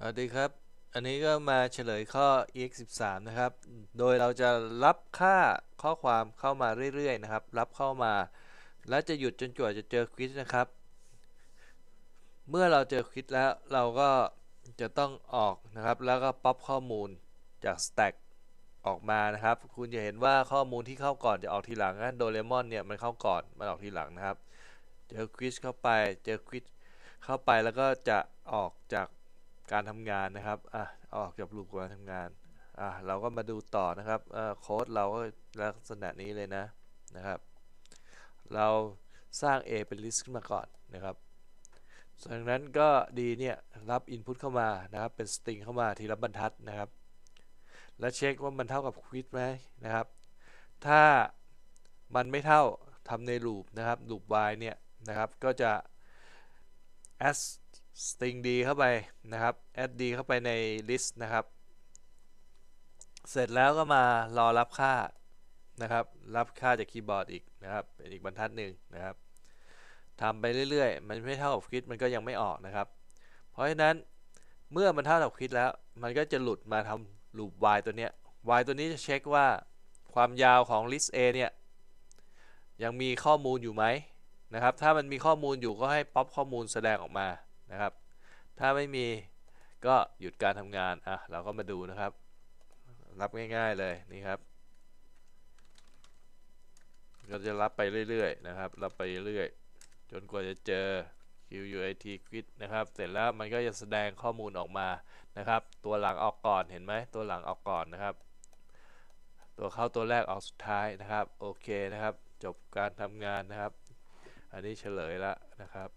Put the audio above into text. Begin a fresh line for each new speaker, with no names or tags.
สวัสดีครับ อันนี้ก็มาเฉลยข้อ ex 13นะครับ โดยเราจะรับค่าข้อความเข้ามาเรื่อยๆนะครับ รับเข้ามา และจะหยุดจนกว่าจะเจอควิสนะครับ เมื่อเราเจอควิสแล้วเราก็จะต้องออกนะครับ แล้วก็ป๊อปข้อมูลจาก stack ออกมานะครับ คุณจะเห็นว่าข้อมูลที่เข้าก่อนจะออกทีหลังนะโดเรมอนเนี่ยมันเข้าก่อนมันออกทีหลังนะครับ เจอควิสเข้าไป เจอควิสเข้าไป แล้วก็จะออกจากการทำงานนะครับ อ่ะออกจากรูปการทำงาน อ่ะ เราก็มาดูต่อนะครับโค้ดเราก็ลักษณะนี้เลยนะ นะครับ เราสร้าง A เป็น list ขึ้นมาก่อนนะครับดังนั้นก็ดีเนี่ยรับ input เข้ามานะครับ เป็น string เข้ามาที่รับรรทัดนะครับ และเช็คว่ามันเท่ากับ quit ไหมนะครับ ถ้ามันไม่เท่าทำใน loop นะครับ loop while เนี่ยนะครับ ก็จะ as string d เข้าไปนะครับ add d เข้าไปใน list นะครับ เสร็จแล้วก็มารอรับค่านะครับ รับค่าจากคีย์บอร์ดอีกนะครับ เป็นอีกบรรทัดหนึ่งนะครับทำไปเรื่อย ๆ มันไม่เท่ากับคิดมันก็ยังไม่ออกนะครับ เพราะฉะนั้นเมื่อมันเท่ากับคิดแล้ว มันก็จะหลุดมาทำลูป y ตัวเนี้ย y ตัวนี้จะเช็คว่าความยาวของ list a เนี่ยยังมีข้อมูลอยู่ไหมนะครับ ถ้ามันมีข้อมูลอยู่ก็ให้ป๊อปข้อมูลแสดงออกมานะครับ ถ้าไม่มีก็หยุดการทำงาน อ่ะเราก็มาดูนะครับ รับง่าย ๆเลยนี่ครับก็จะรับไปเรื่อยๆนะครับรับไปเรื่อยๆจนกว่าจะเจอ QUIT quit นะครับ เสร็จแล้วมันก็จะแสดงข้อมูลออกมานะครับ ตัวหลังออกก่อนเห็นไหมตัวหลังออกก่อนนะครับ ตัวเข้าตัวแรกออกสุดท้ายนะครับโอเคนะครับจบการทำงานนะครับ อันนี้เฉลยแล้วนะครับ